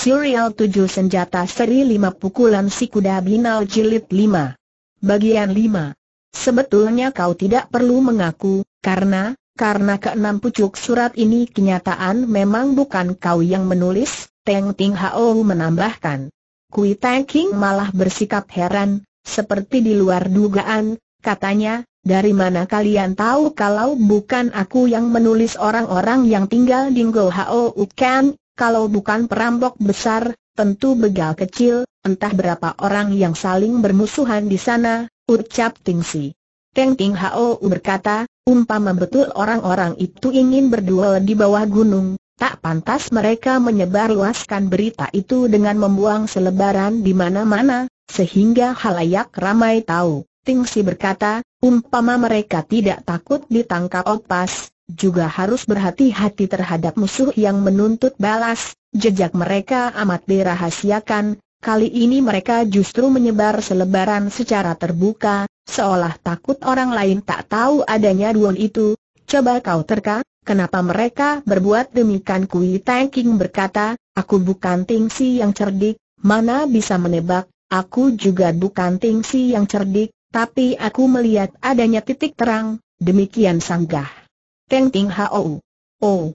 Serial 7 Senjata Seri 5 Pukulan Si Kuda Binal Jilid 5 Bagian 5 Sebetulnya kau tidak perlu mengaku, karena, karena keenam pucuk surat ini kenyataan memang bukan kau yang menulis, Teng Ting Hao menambahkan. Kui Teng King malah bersikap heran, seperti di luar dugaan, katanya, dari mana kalian tahu kalau bukan aku yang menulis orang-orang yang tinggal di Ngo Hao Ukan kalau bukan perampok besar, tentu begal kecil, entah berapa orang yang saling bermusuhan di sana, ucap Tingsi. Teng Ting Hao berkata, umpama betul orang-orang itu ingin berduel di bawah gunung, tak pantas mereka menyebarluaskan berita itu dengan membuang selebaran di mana-mana, sehingga halayak ramai tahu. Tingsi berkata, umpama mereka tidak takut ditangkap opas, juga harus berhati-hati terhadap musuh yang menuntut balas, jejak mereka amat dirahasiakan, kali ini mereka justru menyebar selebaran secara terbuka, seolah takut orang lain tak tahu adanya duon itu, coba kau terka, kenapa mereka berbuat demikian Kui tanking berkata, aku bukan Tingsi yang cerdik, mana bisa menebak, aku juga bukan Tingsi yang cerdik, tapi aku melihat adanya titik terang, demikian sanggah. Teng Ting Hou. Oh,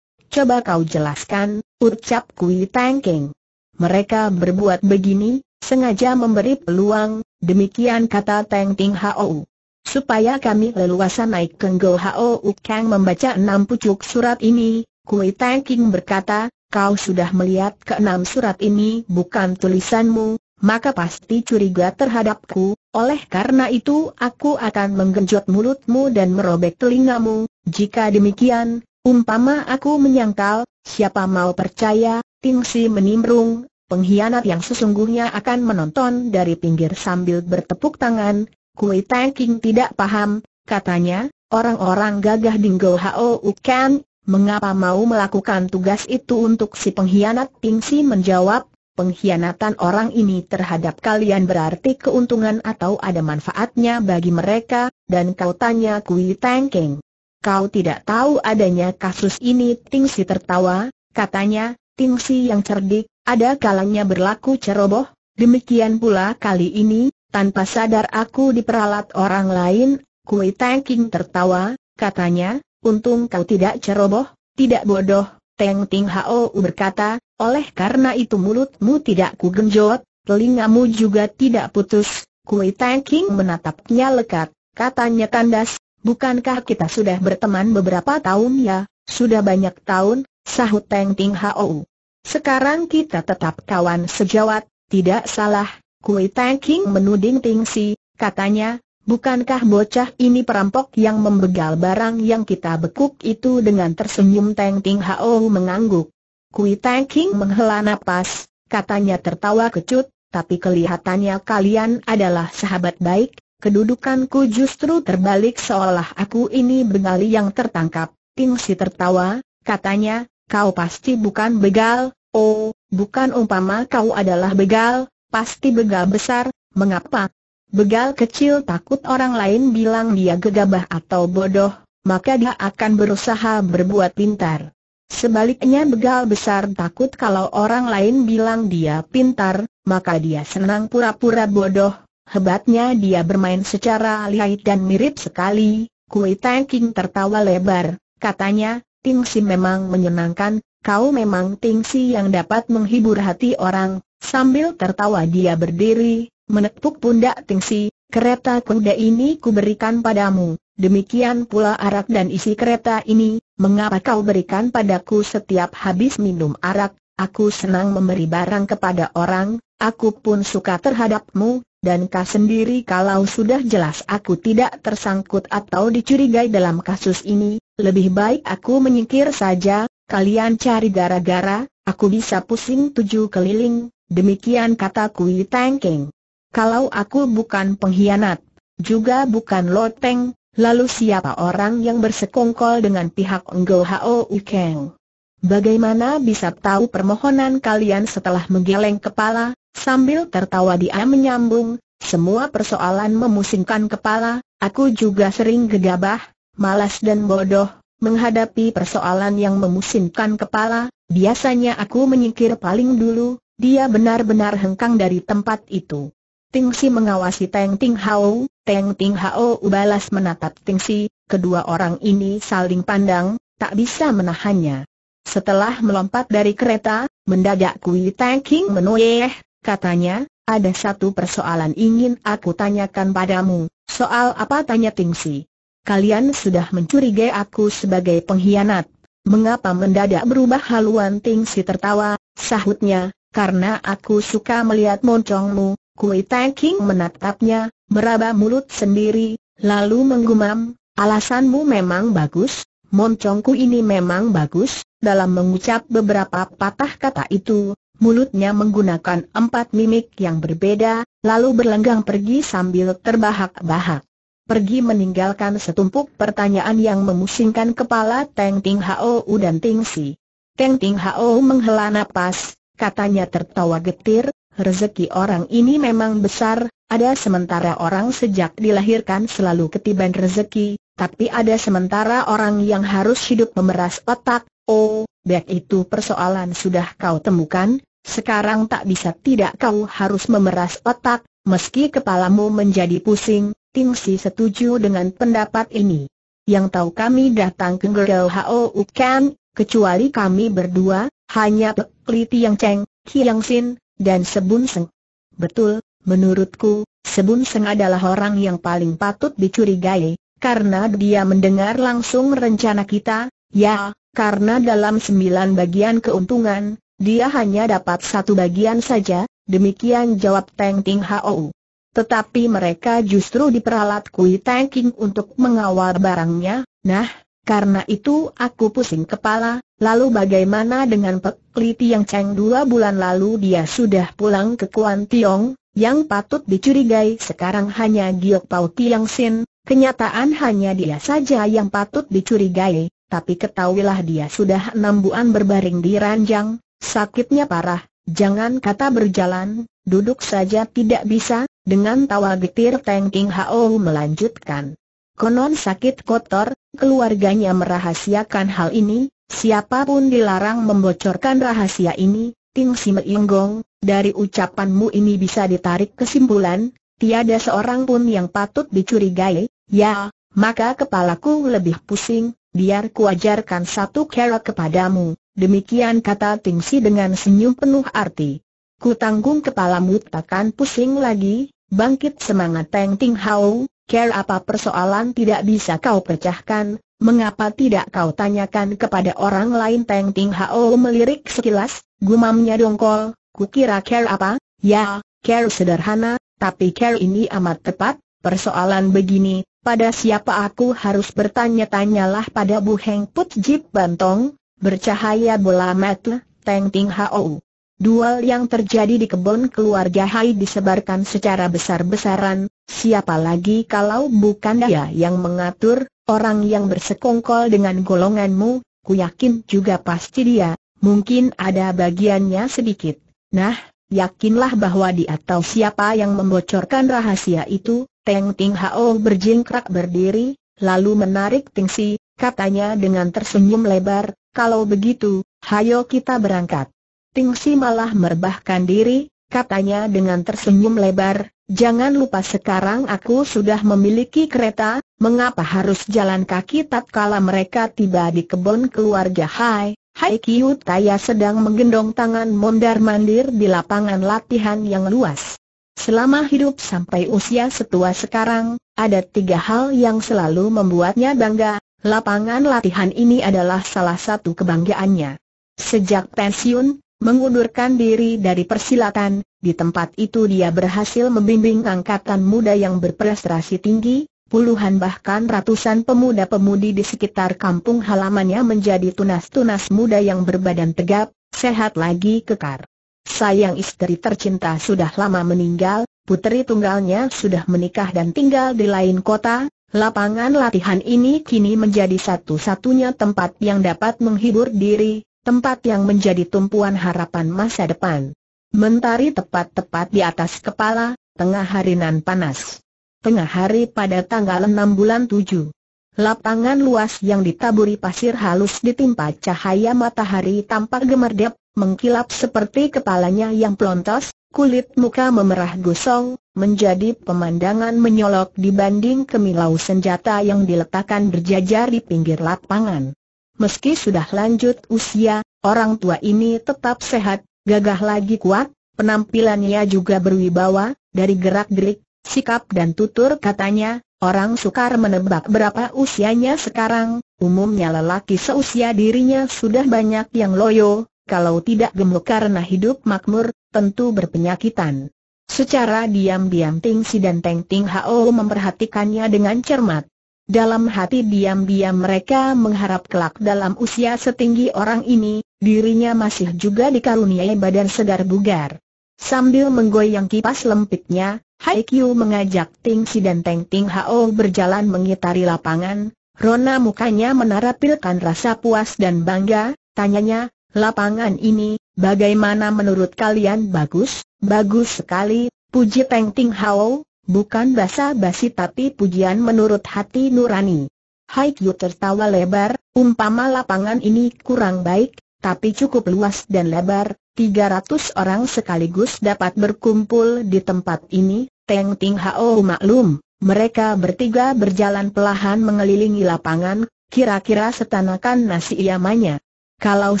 coba kau jelaskan, ucap Kui Tang Keng. Mereka berbuat begini, sengaja memberi peluang, demikian kata Teng Ting Hou. Supaya kami leluasa naik ke Go Hou Kang membaca enam pucuk surat ini, Kui Tang Keng berkata, kau sudah melihat ke enam surat ini bukan tulisanmu, maka pasti curiga terhadapku, oleh karena itu aku akan menggenjot mulutmu dan merobek telingamu, jika demikian, umpama aku menyangkal, siapa mau percaya, Tingsi menimbrung, pengkhianat yang sesungguhnya akan menonton dari pinggir sambil bertepuk tangan, Kui Tanking tidak paham, katanya, orang-orang gagah Dinggo Hao Ukan, mengapa mau melakukan tugas itu untuk si pengkhianat Tingsi menjawab, Pengkhianatan orang ini terhadap kalian berarti keuntungan atau ada manfaatnya bagi mereka, dan kau tanya Kui Tanking kau tidak tahu adanya kasus ini Tingsi tertawa, katanya, Tingsi yang cerdik, ada kalanya berlaku ceroboh, demikian pula kali ini, tanpa sadar aku diperalat orang lain, Kui Tangking tertawa, katanya, untung kau tidak ceroboh, tidak bodoh, Teng Ting Hao berkata, oleh karena itu mulutmu tidak kugenjot, telingamu juga tidak putus, Kui Tangking menatapnya lekat, katanya tandas, Bukankah kita sudah berteman beberapa tahun ya? Sudah banyak tahun, sahut Teng Ting Hou. Sekarang kita tetap kawan sejawat, tidak salah. Kui Teng King menuding Ting Si, katanya, bukankah bocah ini perampok yang membegal barang yang kita bekuk itu dengan tersenyum Teng Ting Hou mengangguk. Kui Teng King menghela nafas, katanya tertawa kecut, tapi kelihatannya kalian adalah sahabat baik, Kedudukanku justru terbalik seolah aku ini begal yang tertangkap. Tingsi tertawa, katanya, kau pasti bukan begal, oh, bukan umpama kau adalah begal, pasti begal besar, mengapa? Begal kecil takut orang lain bilang dia gegabah atau bodoh, maka dia akan berusaha berbuat pintar. Sebaliknya begal besar takut kalau orang lain bilang dia pintar, maka dia senang pura-pura bodoh, Hebatnya dia bermain secara lihai dan mirip sekali, Kui Tang King tertawa lebar, katanya, Ting Si memang menyenangkan, kau memang Ting Si yang dapat menghibur hati orang, sambil tertawa dia berdiri, menepuk pundak Ting Si, kereta kuda ini kuberikan padamu, demikian pula arak dan isi kereta ini, mengapa kau berikan padaku setiap habis minum arak, aku senang memberi barang kepada orang, aku pun suka terhadapmu, dan kau sendiri kalau sudah jelas aku tidak tersangkut atau dicurigai dalam kasus ini, lebih baik aku menyingkir saja, kalian cari gara-gara, aku bisa pusing tujuh keliling, demikian kata Kui Tengking. Kalau aku bukan pengkhianat, juga bukan loteng, lalu siapa orang yang bersekongkol dengan pihak Enggol Hao Ukeng? Bagaimana bisa tahu permohonan kalian setelah menggeleng kepala, Sambil tertawa dia menyambung, semua persoalan memusingkan kepala, aku juga sering gegabah, malas dan bodoh, menghadapi persoalan yang memusingkan kepala, biasanya aku menyingkir paling dulu, dia benar-benar hengkang dari tempat itu. Tingsi mengawasi Teng Ting Hao, Teng Ting Hao balas menatap Tingsi, kedua orang ini saling pandang, tak bisa menahannya. Setelah melompat dari kereta, mendadak Kui Teng King menoyeh, Katanya, ada satu persoalan ingin aku tanyakan padamu, soal apa tanya Tingsi? Kalian sudah mencurigai aku sebagai pengkhianat. Mengapa mendadak berubah haluan Tingsi tertawa, sahutnya, karena aku suka melihat moncongmu, Kui Tangking menatapnya, meraba mulut sendiri, lalu menggumam, alasanmu memang bagus, moncongku ini memang bagus, dalam mengucap beberapa patah kata itu, Mulutnya menggunakan empat mimik yang berbeda, lalu berlenggang pergi sambil terbahak-bahak. Pergi meninggalkan setumpuk pertanyaan yang memusingkan kepala Teng Ting Hao dan Ting Si. Teng Ting Hao menghela napas, katanya tertawa getir, rezeki orang ini memang besar, ada sementara orang sejak dilahirkan selalu ketiban rezeki, tapi ada sementara orang yang harus hidup memeras otak, oh, Bek itu persoalan sudah kau temukan, sekarang tak bisa tidak kau harus memeras otak, meski kepalamu menjadi pusing, Ting Si setuju dengan pendapat ini. Yang tahu kami datang ke Gerau Hao Ukan, kecuali kami berdua, hanya Li Tiang Cheng, Kiang Sin, dan Sebun Seng. Betul, menurutku, Sebun Seng adalah orang yang paling patut dicurigai, karena dia mendengar langsung rencana kita, ya, karena dalam sembilan bagian keuntungan, dia hanya dapat satu bagian saja, demikian jawab Teng Ting Hou. Tetapi mereka justru diperalat Kui Teng King untuk mengawal barangnya, nah, karena itu aku pusing kepala, lalu bagaimana dengan Pek Li Tiang Cheng dua bulan lalu dia sudah pulang ke Kuan Tiong, yang patut dicurigai sekarang hanya Giok Pau Tiang Sin, kenyataan hanya dia saja yang patut dicurigai, tapi ketahuilah dia sudah enam bulan berbaring di ranjang, sakitnya parah, jangan kata berjalan, duduk saja tidak bisa, dengan tawa getir Teng King Hao melanjutkan. Konon sakit kotor, keluarganya merahasiakan hal ini, siapapun dilarang membocorkan rahasia ini, Ting Si Gong, dari ucapanmu ini bisa ditarik kesimpulan, tiada seorang pun yang patut dicurigai, ya, maka kepalaku lebih pusing, biar ku ajarkan satu kera kepadamu, demikian kata Tingsi dengan senyum penuh arti. Ku tanggung kepalamu takkan pusing lagi, bangkit semangat Teng Ting Hau, kera apa persoalan tidak bisa kau pecahkan, Mengapa tidak kau tanyakan kepada orang lain Teng Ting Hao melirik sekilas, gumamnya dongkol, Ku kira care apa? Ya, care sederhana, tapi care ini amat tepat, persoalan begini, pada siapa aku harus bertanya-tanyalah pada Bu Heng Put Jip Bantong, bercahaya bola mata, Teng Ting Hou. Dual yang terjadi di kebun keluarga Hai disebarkan secara besar-besaran, siapa lagi kalau bukan dia yang mengatur, orang yang bersekongkol dengan golonganmu, ku yakin juga pasti dia, mungkin ada bagiannya sedikit. Nah, Yakinlah bahwa di tahu siapa yang membocorkan rahasia itu, Teng Ting Hao berjingkrak berdiri, lalu menarik Si. katanya dengan tersenyum lebar, kalau begitu, hayo kita berangkat. Si malah merbahkan diri, katanya dengan tersenyum lebar, jangan lupa sekarang aku sudah memiliki kereta, mengapa harus jalan kaki tatkala mereka tiba di kebun keluarga Hai? Hai Kiu Taya sedang menggendong tangan mondar-mandir di lapangan latihan yang luas. Selama hidup sampai usia setua sekarang, ada tiga hal yang selalu membuatnya bangga, lapangan latihan ini adalah salah satu kebanggaannya. Sejak pensiun, mengundurkan diri dari persilatan, di tempat itu dia berhasil membimbing angkatan muda yang berprestasi tinggi, puluhan bahkan ratusan pemuda-pemudi di sekitar kampung halamannya menjadi tunas-tunas muda yang berbadan tegap, sehat lagi kekar. Sayang istri tercinta sudah lama meninggal, putri tunggalnya sudah menikah dan tinggal di lain kota, lapangan latihan ini kini menjadi satu-satunya tempat yang dapat menghibur diri, tempat yang menjadi tumpuan harapan masa depan. Mentari tepat-tepat di atas kepala, tengah harinan panas tengah hari pada tanggal 6 bulan 7. Lapangan luas yang ditaburi pasir halus ditimpa cahaya matahari tampak gemerdep, mengkilap seperti kepalanya yang pelontos, kulit muka memerah gosong, menjadi pemandangan menyolok dibanding kemilau senjata yang diletakkan berjajar di pinggir lapangan. Meski sudah lanjut usia, orang tua ini tetap sehat, gagah lagi kuat, penampilannya juga berwibawa, dari gerak-gerik, Sikap dan tutur katanya, orang sukar menebak berapa usianya sekarang, umumnya lelaki seusia dirinya sudah banyak yang loyo, kalau tidak gemuk karena hidup makmur, tentu berpenyakitan. Secara diam-diam Ting Si dan Teng Ting Hao memperhatikannya dengan cermat. Dalam hati diam-diam mereka mengharap kelak dalam usia setinggi orang ini, dirinya masih juga dikaruniai badan segar bugar. Sambil menggoyang kipas lempitnya, Haikyu mengajak Ting Si dan Teng Ting Hao berjalan mengitari lapangan, Rona mukanya menarapilkan rasa puas dan bangga, tanyanya, lapangan ini, bagaimana menurut kalian bagus? Bagus sekali, puji Teng Ting Hao, bukan basa-basi tapi pujian menurut hati nurani. Haikyu tertawa lebar, umpama lapangan ini kurang baik, tapi cukup luas dan lebar, 300 orang sekaligus dapat berkumpul di tempat ini, Teng Ting Hao maklum, mereka bertiga berjalan pelahan mengelilingi lapangan, kira-kira setanakan nasi iamanya. Kalau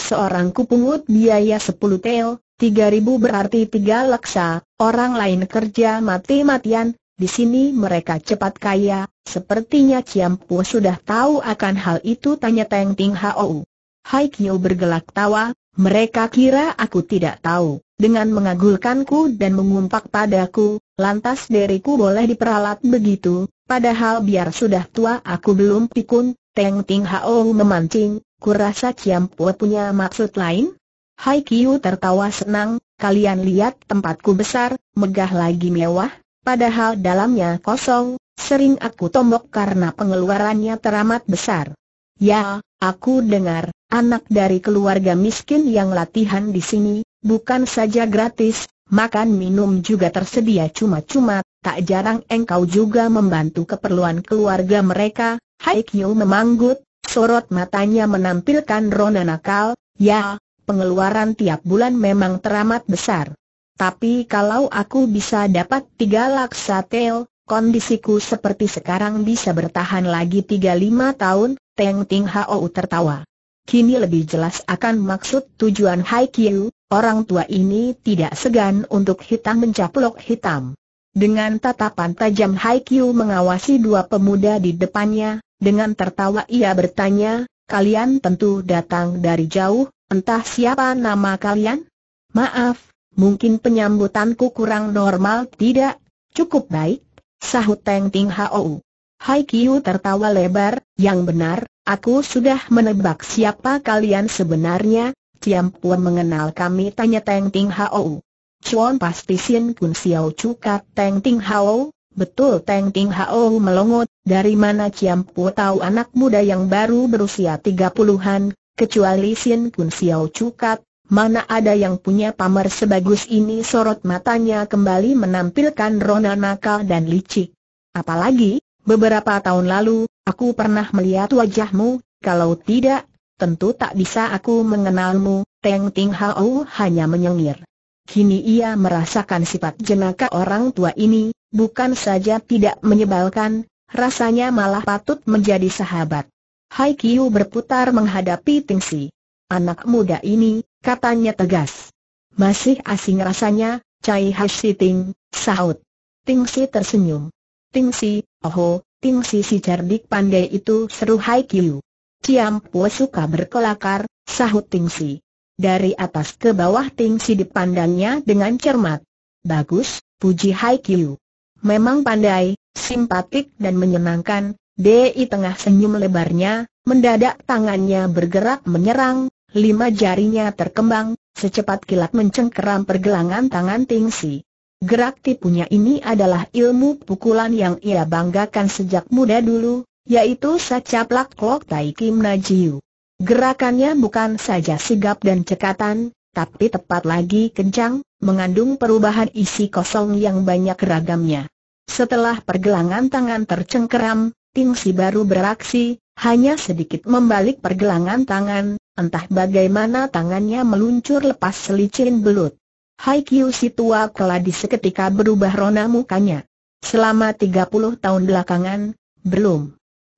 seorang kupungut biaya 10 tiga ribu berarti 3 laksa, orang lain kerja mati-matian, di sini mereka cepat kaya, sepertinya Ciampu sudah tahu akan hal itu tanya Teng Ting Hao. Hai Kyo bergelak tawa, mereka kira aku tidak tahu dengan mengagulkanku dan mengumpak padaku, lantas diriku boleh diperalat begitu, padahal biar sudah tua aku belum pikun, Teng Ting Hao memancing, kurasa Ciam Pua punya maksud lain? Hai Kiu tertawa senang, kalian lihat tempatku besar, megah lagi mewah, padahal dalamnya kosong, sering aku tombok karena pengeluarannya teramat besar. Ya, aku dengar, anak dari keluarga miskin yang latihan di sini, Bukan saja gratis, makan minum juga tersedia cuma-cuma, tak jarang engkau juga membantu keperluan keluarga mereka. Haikyu memanggut, sorot matanya menampilkan rona nakal, ya, pengeluaran tiap bulan memang teramat besar. Tapi kalau aku bisa dapat tiga laksa tel, kondisiku seperti sekarang bisa bertahan lagi tiga lima tahun, Teng Ting Hao tertawa. Kini lebih jelas akan maksud tujuan Haikyu, Orang tua ini tidak segan untuk hitam mencaplok hitam. Dengan tatapan tajam Haikyuu mengawasi dua pemuda di depannya, dengan tertawa ia bertanya, kalian tentu datang dari jauh, entah siapa nama kalian? Maaf, mungkin penyambutanku kurang normal tidak, cukup baik, sahut Teng Ting Hou. Haikyuu tertawa lebar, yang benar, aku sudah menebak siapa kalian sebenarnya, Kiam Puan mengenal kami tanya Teng Ting Hao. Chuan pasti Sien Kun Siau Cukat Teng Ting Hao, betul Teng Ting Hao melongot, dari mana Kiam Puan tahu anak muda yang baru berusia tiga puluhan, kecuali Sien Kun Siau Cukat, Mana ada yang punya pamer sebagus ini sorot matanya kembali menampilkan rona nakal dan licik. Apalagi, beberapa tahun lalu, aku pernah melihat wajahmu, kalau tidak, tentu tak bisa aku mengenalmu, Teng Ting Hao hanya menyengir. Kini ia merasakan sifat jenaka orang tua ini, bukan saja tidak menyebalkan, rasanya malah patut menjadi sahabat. Hai Kiu berputar menghadapi Ting Si. Anak muda ini, katanya tegas. Masih asing rasanya, Cai Ting, sahut. Ting Si tersenyum. Ting Si, oh, Ting Si si cerdik pandai itu seru Hai Kiu. Ciam Po suka berkelakar, sahut Tingsi. Dari atas ke bawah Tingsi dipandangnya dengan cermat. Bagus, puji Hai Haikiu. Memang pandai, simpatik dan menyenangkan, Di tengah senyum lebarnya, mendadak tangannya bergerak menyerang, lima jarinya terkembang, secepat kilat mencengkeram pergelangan tangan Tingsi. Gerak tipunya ini adalah ilmu pukulan yang ia banggakan sejak muda dulu, yaitu Sacaplak Lok Tai Kim Najiu. Gerakannya bukan saja sigap dan cekatan, tapi tepat lagi kencang, mengandung perubahan isi kosong yang banyak ragamnya. Setelah pergelangan tangan tercengkeram, Ting Si baru beraksi, hanya sedikit membalik pergelangan tangan, entah bagaimana tangannya meluncur lepas selicin belut. Kiu si tua keladi seketika berubah rona mukanya. Selama 30 tahun belakangan, belum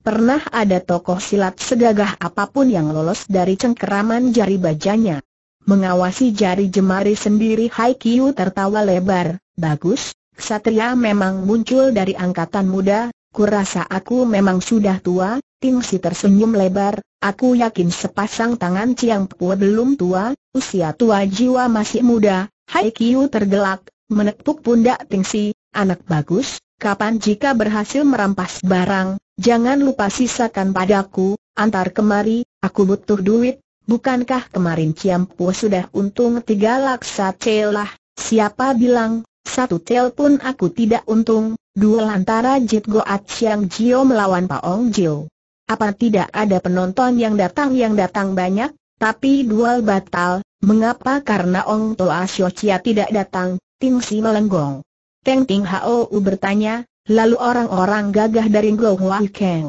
Pernah ada tokoh silat segagah apapun yang lolos dari cengkeraman jari bajanya. Mengawasi jari jemari sendiri Haikiu tertawa lebar, bagus, Satria memang muncul dari angkatan muda, kurasa aku memang sudah tua, Tingsi tersenyum lebar, aku yakin sepasang tangan Ciang Pua belum tua, usia tua jiwa masih muda, Haikiu tergelak, menepuk pundak Tingsi, anak bagus, kapan jika berhasil merampas barang, Jangan lupa sisakan padaku, antar kemari, aku butuh duit, bukankah kemarin Ciampu sudah untung tiga laksa celah, siapa bilang, satu cel pun aku tidak untung, dua antara Jit Goat Siang Jio melawan Ong Jio. Apa tidak ada penonton yang datang yang datang banyak, tapi duel batal, mengapa karena Ong Toa Xiao Chia tidak datang, Ting Si melenggong. Teng Ting U bertanya, lalu orang-orang gagah dari Go Kang.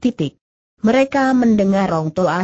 Titik. Mereka mendengar Rong Toa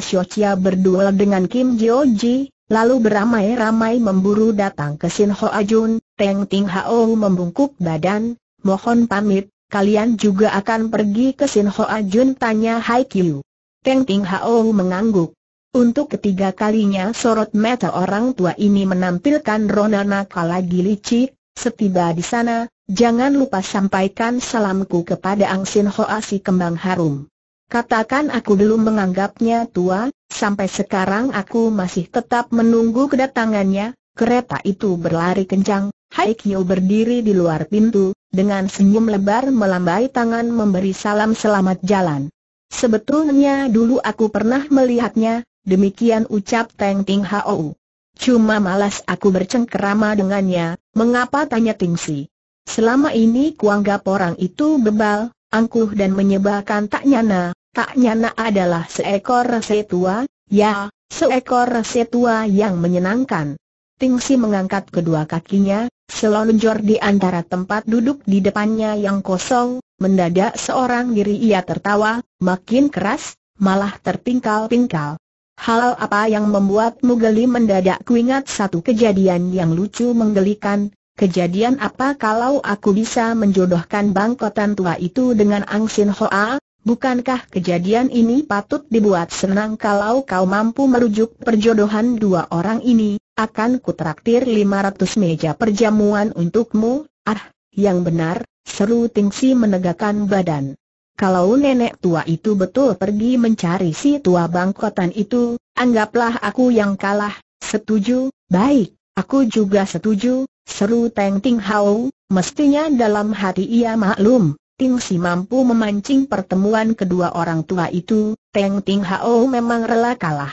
berduel dengan Kim Jo Ji, lalu beramai-ramai memburu datang ke Sin Hoa Jun, Teng Ting Hao membungkuk badan, mohon pamit, kalian juga akan pergi ke Sin Hoa Jun tanya Hai Kiu. Teng Ting Hao mengangguk. Untuk ketiga kalinya sorot mata orang tua ini menampilkan Rona nakal lagi licik, setiba di sana, Jangan lupa sampaikan salamku kepada Ang Sin Hoa si kembang harum. Katakan aku dulu menganggapnya tua, sampai sekarang aku masih tetap menunggu kedatangannya, kereta itu berlari kencang, Haikyo berdiri di luar pintu, dengan senyum lebar melambai tangan memberi salam selamat jalan. Sebetulnya dulu aku pernah melihatnya, demikian ucap Teng Ting Hou. Cuma malas aku bercengkerama dengannya, mengapa tanya Ting Si. Selama ini kuanggap orang itu bebal, angkuh dan menyebalkan tak nyana, tak nyana adalah seekor rese tua, ya, seekor rese tua yang menyenangkan. Tingsi mengangkat kedua kakinya, selonjor di antara tempat duduk di depannya yang kosong, mendadak seorang diri ia tertawa, makin keras, malah terpingkal-pingkal. Hal apa yang membuat geli mendadak kuingat satu kejadian yang lucu menggelikan, Kejadian apa kalau aku bisa menjodohkan bangkotan tua itu dengan Ang Sin Hoa? Bukankah kejadian ini patut dibuat senang kalau kau mampu merujuk perjodohan dua orang ini? Akan kutraktir 500 meja perjamuan untukmu. Ah, yang benar, seru Tingsi menegakkan badan. Kalau nenek tua itu betul pergi mencari si tua bangkotan itu, anggaplah aku yang kalah. Setuju, baik, aku juga setuju, Seru Teng Ting Hao, mestinya dalam hati ia maklum, Ting Si mampu memancing pertemuan kedua orang tua itu, Teng Ting Hao memang rela kalah.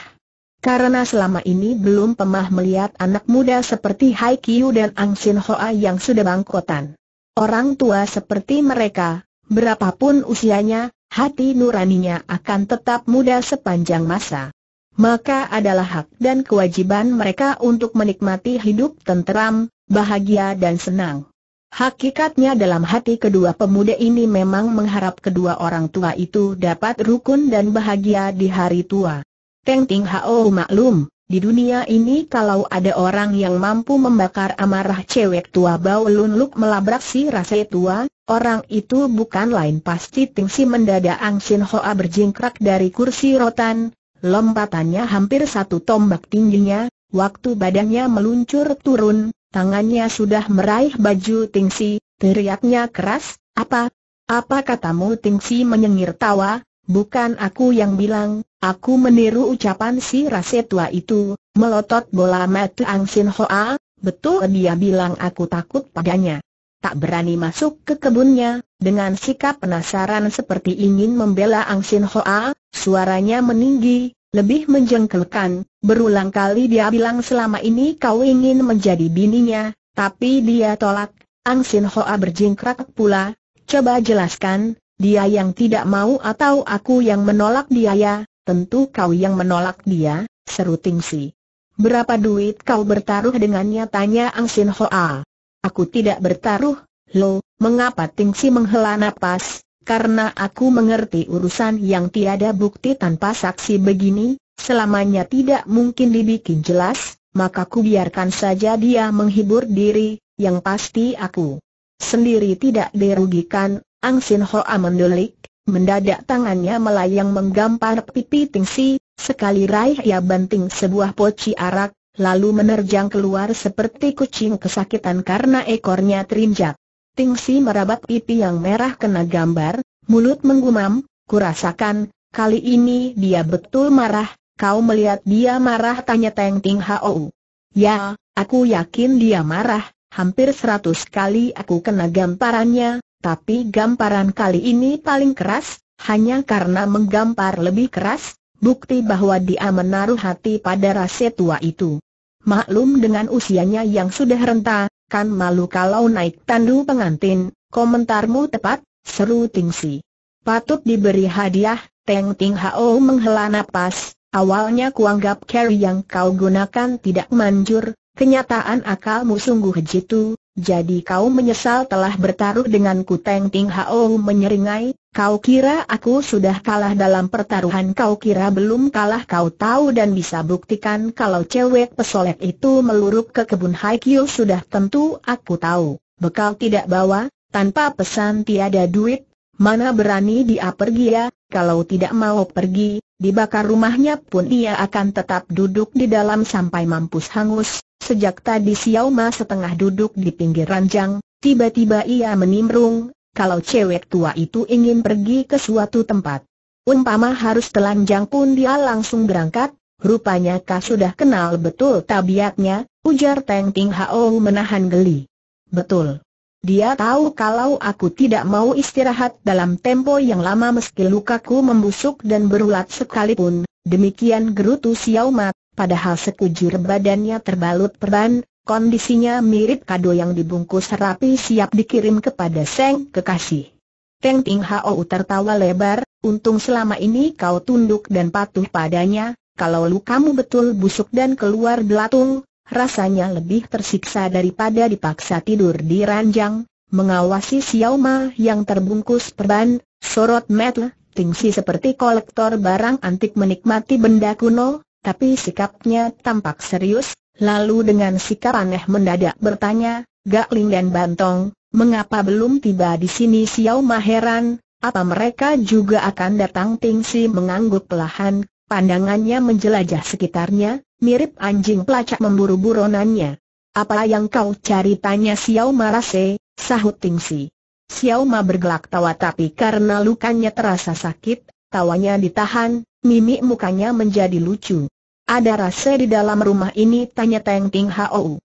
Karena selama ini belum pemah melihat anak muda seperti Hai Kiu dan Ang Sin Hoa yang sudah bangkotan. Orang tua seperti mereka, berapapun usianya, hati nuraninya akan tetap muda sepanjang masa maka adalah hak dan kewajiban mereka untuk menikmati hidup tenteram, bahagia dan senang. Hakikatnya dalam hati kedua pemuda ini memang mengharap kedua orang tua itu dapat rukun dan bahagia di hari tua. Teng Ting Hao maklum, di dunia ini kalau ada orang yang mampu membakar amarah cewek tua bau lunluk melabrak si rasa tua, orang itu bukan lain pasti Ting Si mendadak Ang Sin Hoa berjingkrak dari kursi rotan, lompatannya hampir satu tombak tingginya, waktu badannya meluncur turun, Tangannya sudah meraih baju Tingsi, teriaknya keras, apa? Apa katamu Tingsi menyengir tawa, bukan aku yang bilang, aku meniru ucapan si rase tua itu, melotot bola mata Ang Sin Hoa, betul dia bilang aku takut padanya. Tak berani masuk ke kebunnya, dengan sikap penasaran seperti ingin membela Ang Sin Hoa, suaranya meninggi, lebih menjengkelkan, berulang kali dia bilang selama ini kau ingin menjadi bininya, tapi dia tolak. Ang Sin Hoa berjingkrak pula, coba jelaskan, dia yang tidak mau atau aku yang menolak dia ya, tentu kau yang menolak dia, seru Ting Si. Berapa duit kau bertaruh dengannya tanya Ang Sin Hoa. Aku tidak bertaruh, Lo, mengapa Ting Si menghela napas, karena aku mengerti urusan yang tiada bukti tanpa saksi begini, selamanya tidak mungkin dibikin jelas, maka ku biarkan saja dia menghibur diri, yang pasti aku sendiri tidak dirugikan, Ang Sin Hoa mendelik, mendadak tangannya melayang menggampar pipi Tingsi, sekali raih ia banting sebuah poci arak, lalu menerjang keluar seperti kucing kesakitan karena ekornya terinjak. Tingsi merabat pipi yang merah kena gambar, mulut menggumam, kurasakan, kali ini dia betul marah, kau melihat dia marah tanya Teng Ting Hau. Ya, aku yakin dia marah, hampir seratus kali aku kena gamparannya, tapi gamparan kali ini paling keras, hanya karena menggampar lebih keras, bukti bahwa dia menaruh hati pada rasa tua itu. Maklum dengan usianya yang sudah renta, kan malu kalau naik tandu pengantin, komentarmu tepat, seru Tingsi. Patut diberi hadiah, Teng Ting Hao menghela napas, awalnya kuanggap carry yang kau gunakan tidak manjur, kenyataan akalmu sungguh jitu, jadi kau menyesal telah bertaruh denganku Teng Ting Hao menyeringai, kau kira aku sudah kalah dalam pertaruhan kau kira belum kalah kau tahu dan bisa buktikan kalau cewek pesolek itu meluruk ke kebun Haikyu sudah tentu aku tahu, bekal tidak bawa, tanpa pesan tiada duit, mana berani dia pergi ya, kalau tidak mau pergi, dibakar rumahnya pun ia akan tetap duduk di dalam sampai mampus hangus, Sejak tadi Xiao Ma setengah duduk di pinggir ranjang, tiba-tiba ia menimbrung, kalau cewek tua itu ingin pergi ke suatu tempat. Umpama harus telanjang pun dia langsung berangkat, rupanya kau sudah kenal betul tabiatnya, ujar Teng Ting Hao menahan geli. Betul. Dia tahu kalau aku tidak mau istirahat dalam tempo yang lama meski lukaku membusuk dan berulat sekalipun, demikian gerutu Xiao Ma Padahal sekujur badannya terbalut perban, kondisinya mirip kado yang dibungkus rapi siap dikirim kepada Seng kekasih. Teng Ting Hao tertawa lebar, untung selama ini kau tunduk dan patuh padanya, kalau kamu betul busuk dan keluar belatung, rasanya lebih tersiksa daripada dipaksa tidur di ranjang, mengawasi Xiao Ma yang terbungkus perban, sorot metle, tingsi seperti kolektor barang antik menikmati benda kuno, tapi sikapnya tampak serius, lalu dengan sikap aneh mendadak bertanya, "Gak Ling dan Bantong, mengapa belum tiba di sini Xiao Maheran, apa mereka juga akan datang Ting Si mengangguk pelahan, pandangannya menjelajah sekitarnya, mirip anjing pelacak memburu buronannya. Apa yang kau cari tanya Xiao Marase, sahut Ting Si. Xiao Ma bergelak tawa tapi karena lukanya terasa sakit, tawanya ditahan, mimik mukanya menjadi lucu. Ada rasa di dalam rumah ini tanya Teng Ting Hou.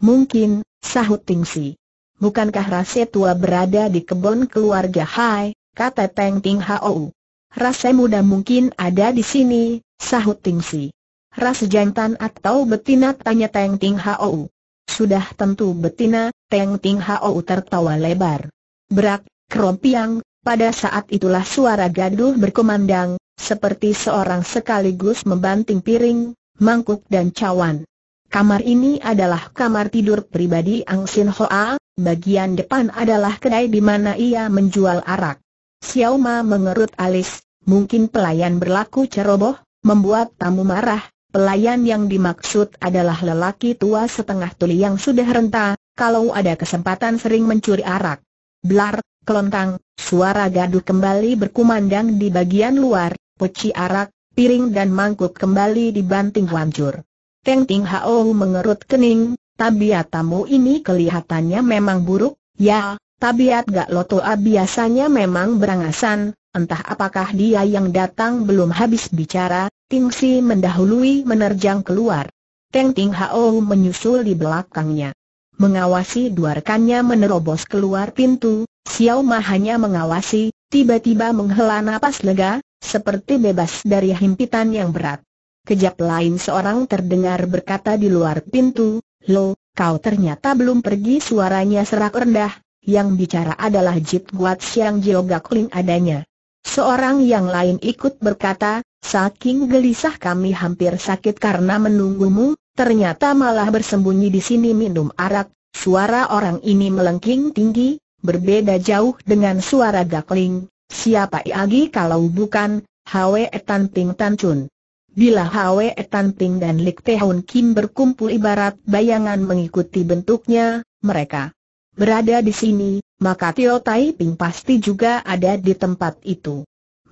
Mungkin, sahut Ting Si. Bukankah rasa tua berada di kebun keluarga Hai, kata Teng Ting Hou. Rasa muda mungkin ada di sini, sahut Ting Si. Rasa jantan atau betina tanya Teng Ting Hou. Sudah tentu betina, Teng Ting Hou tertawa lebar. Berak, kerompiang, pada saat itulah suara gaduh berkumandang, seperti seorang sekaligus membanting piring, mangkuk dan cawan. Kamar ini adalah kamar tidur pribadi Ang Sin Hoa, bagian depan adalah kedai di mana ia menjual arak. Xiao Ma mengerut alis, mungkin pelayan berlaku ceroboh, membuat tamu marah. Pelayan yang dimaksud adalah lelaki tua setengah tuli yang sudah renta, kalau ada kesempatan sering mencuri arak. Blar, Kelontang, suara gaduh kembali berkumandang di bagian luar, peci arak, piring dan mangkuk kembali dibanting hancur. Teng Ting Hao mengerut kening, tabiat tamu ini kelihatannya memang buruk, ya, tabiat Gak Lotoa biasanya memang berangasan, entah apakah dia yang datang belum habis bicara, Ting Si mendahului menerjang keluar. Teng Ting Hao menyusul di belakangnya. Mengawasi dua rekannya menerobos keluar pintu, Xiao Ma hanya mengawasi, tiba-tiba menghela napas lega, seperti bebas dari himpitan yang berat. Kejap lain seorang terdengar berkata di luar pintu, Lo, kau ternyata belum pergi suaranya serak rendah, yang bicara adalah Jit Guat Siang Jioga Ling adanya. Seorang yang lain ikut berkata, saking gelisah kami hampir sakit karena menunggumu, ternyata malah bersembunyi di sini minum arak, suara orang ini melengking tinggi, berbeda jauh dengan suara gakling, siapa lagi kalau bukan, Hwe Tan Ping Tan Chun. Bila Hwe Tan Ping dan Lik Te Kim berkumpul ibarat bayangan mengikuti bentuknya, mereka berada di sini, maka Tio Tai Ping pasti juga ada di tempat itu.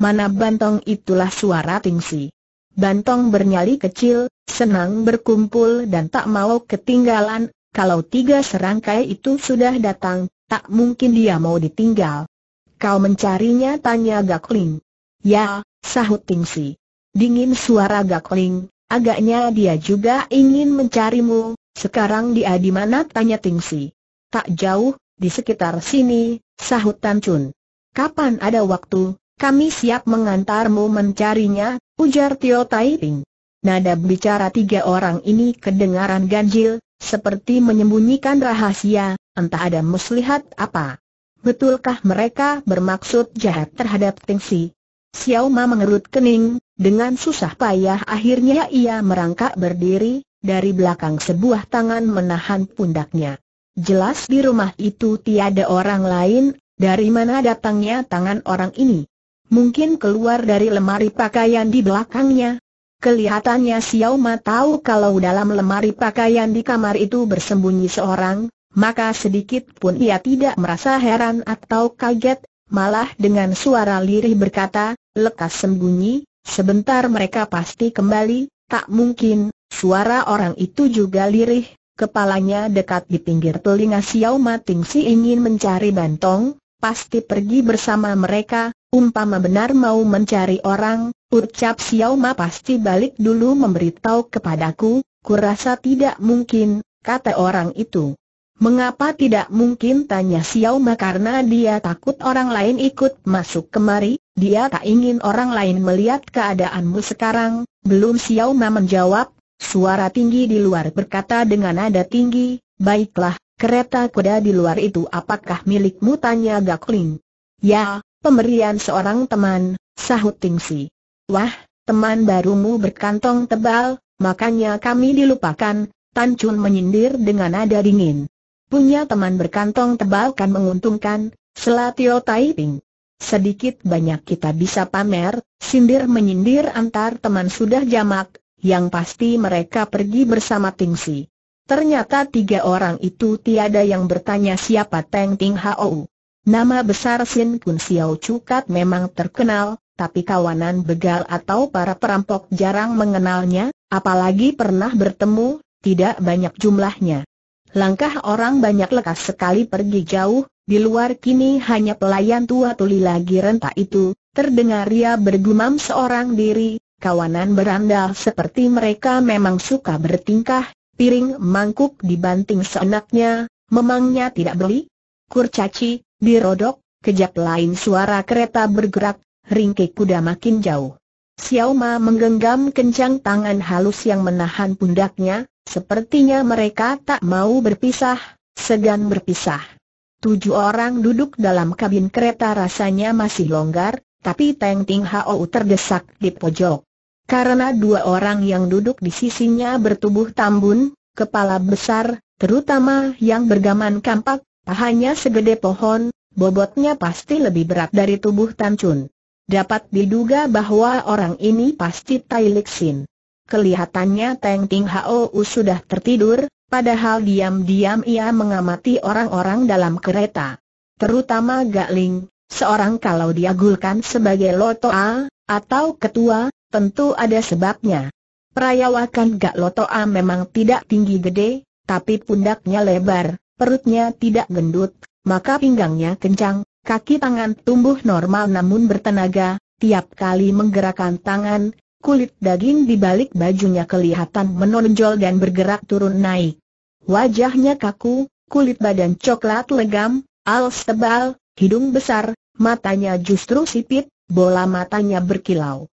Mana bantong itulah suara tingsi. Bantong bernyali kecil, senang berkumpul dan tak mau ketinggalan, kalau tiga serangkai itu sudah datang, Tak mungkin dia mau ditinggal. Kau mencarinya tanya Gakling. Ya, sahut Tingsi. Dingin suara Gakling, agaknya dia juga ingin mencarimu, sekarang dia di mana tanya Tingsi. Tak jauh, di sekitar sini, sahut Tan Chun. Kapan ada waktu, kami siap mengantarmu mencarinya, ujar Tio Taiping. Nada bicara tiga orang ini kedengaran ganjil, seperti menyembunyikan rahasia, entah ada muslihat apa. Betulkah mereka bermaksud jahat terhadap Tingsi? Xiao Ma mengerut kening, dengan susah payah akhirnya ia merangkak berdiri, dari belakang sebuah tangan menahan pundaknya. Jelas di rumah itu tiada orang lain, dari mana datangnya tangan orang ini? Mungkin keluar dari lemari pakaian di belakangnya, Kelihatannya Xiao Ma tahu kalau dalam lemari pakaian di kamar itu bersembunyi seorang, maka sedikit pun ia tidak merasa heran atau kaget, malah dengan suara lirih berkata, lekas sembunyi, sebentar mereka pasti kembali, tak mungkin, suara orang itu juga lirih, kepalanya dekat di pinggir telinga Xiao Xiaoma Tingsi ingin mencari bantong, pasti pergi bersama mereka, umpama benar mau mencari orang, Ucap Xiao Ma pasti balik dulu memberitahu kepadaku, kurasa tidak mungkin, kata orang itu. Mengapa tidak mungkin tanya Xiao Ma karena dia takut orang lain ikut masuk kemari, dia tak ingin orang lain melihat keadaanmu sekarang, belum Xiao Ma menjawab, suara tinggi di luar berkata dengan nada tinggi, baiklah, kereta kuda di luar itu apakah milikmu tanya Gakling. Ya, pemberian seorang teman, sahut Tingsi. Wah, teman barumu berkantong tebal, makanya kami dilupakan, Tan Chun menyindir dengan nada dingin. Punya teman berkantong tebal kan menguntungkan, Selatio Taiping. Sedikit banyak kita bisa pamer, sindir menyindir antar teman sudah jamak, yang pasti mereka pergi bersama Ting Si. Ternyata tiga orang itu tiada yang bertanya siapa Teng Ting Hao. Nama besar Sin Kun Xiao Cukat memang terkenal, tapi kawanan begal atau para perampok jarang mengenalnya, apalagi pernah bertemu, tidak banyak jumlahnya. Langkah orang banyak lekas sekali pergi jauh, di luar kini hanya pelayan tua tuli lagi renta itu, terdengar ia bergumam seorang diri, kawanan berandal seperti mereka memang suka bertingkah, piring mangkuk dibanting seenaknya, memangnya tidak beli? Kurcaci, dirodok, kejap lain suara kereta bergerak, ringkik kuda makin jauh. Xiao Ma menggenggam kencang tangan halus yang menahan pundaknya, sepertinya mereka tak mau berpisah, segan berpisah. Tujuh orang duduk dalam kabin kereta rasanya masih longgar, tapi Teng Ting Hao terdesak di pojok. Karena dua orang yang duduk di sisinya bertubuh tambun, kepala besar, terutama yang bergaman kampak, pahanya segede pohon, bobotnya pasti lebih berat dari tubuh Tan Chun. Dapat diduga bahwa orang ini pasti Tai Lixin. Kelihatannya Teng Ting sudah tertidur, padahal diam-diam ia mengamati orang-orang dalam kereta. Terutama Ling, seorang kalau diagulkan sebagai Loto A, atau ketua, tentu ada sebabnya. Perayawakan Gak Lotoa memang tidak tinggi gede, tapi pundaknya lebar, perutnya tidak gendut, maka pinggangnya kencang, Kaki tangan tumbuh normal namun bertenaga, tiap kali menggerakkan tangan, kulit daging di balik bajunya kelihatan menonjol dan bergerak turun naik. Wajahnya kaku, kulit badan coklat legam, alis tebal, hidung besar, matanya justru sipit, bola matanya berkilau.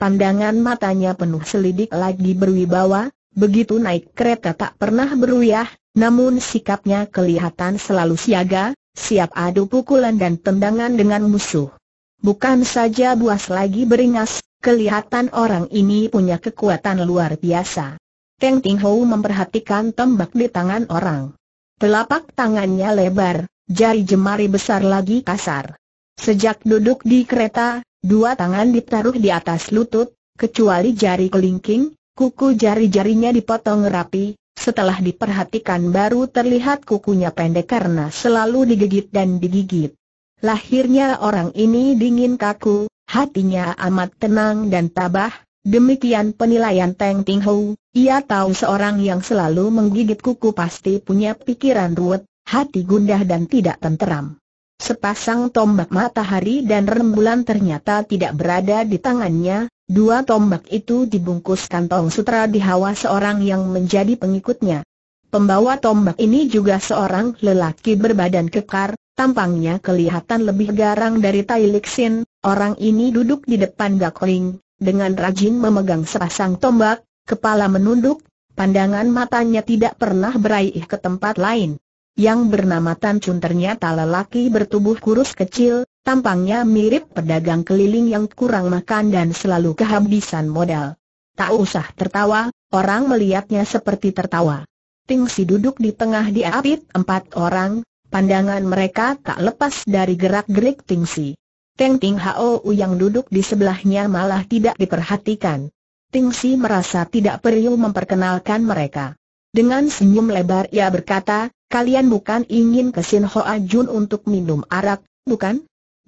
Pandangan matanya penuh selidik lagi berwibawa, begitu naik kereta tak pernah beruyah, namun sikapnya kelihatan selalu siaga, siap adu pukulan dan tendangan dengan musuh. Bukan saja buas lagi beringas, kelihatan orang ini punya kekuatan luar biasa. Teng Ting Hou memperhatikan tembak di tangan orang. Telapak tangannya lebar, jari jemari besar lagi kasar. Sejak duduk di kereta, dua tangan ditaruh di atas lutut, kecuali jari kelingking, kuku jari-jarinya dipotong rapi, setelah diperhatikan baru terlihat kukunya pendek karena selalu digigit dan digigit. Lahirnya orang ini dingin kaku, hatinya amat tenang dan tabah, demikian penilaian Teng Ting Hou, ia tahu seorang yang selalu menggigit kuku pasti punya pikiran ruwet, hati gundah dan tidak tenteram. Sepasang tombak matahari dan rembulan ternyata tidak berada di tangannya, Dua tombak itu dibungkus kantong sutra di Hawa seorang yang menjadi pengikutnya. Pembawa tombak ini juga seorang lelaki berbadan kekar, tampangnya kelihatan lebih garang dari Tai Lixin, orang ini duduk di depan Gakling, dengan rajin memegang sepasang tombak, kepala menunduk, pandangan matanya tidak pernah beraih ke tempat lain. Yang bernama Tan Chun ternyata lelaki bertubuh kurus kecil, Tampangnya mirip pedagang keliling yang kurang makan dan selalu kehabisan modal. Tak usah tertawa, orang melihatnya seperti tertawa. Tingsi duduk di tengah diapit empat orang, pandangan mereka tak lepas dari gerak-gerik Tingsi. Teng Ting Hou yang duduk di sebelahnya malah tidak diperhatikan. Tingsi merasa tidak perlu memperkenalkan mereka. Dengan senyum lebar ia berkata, kalian bukan ingin ke Sin Hoa Jun untuk minum arak, bukan?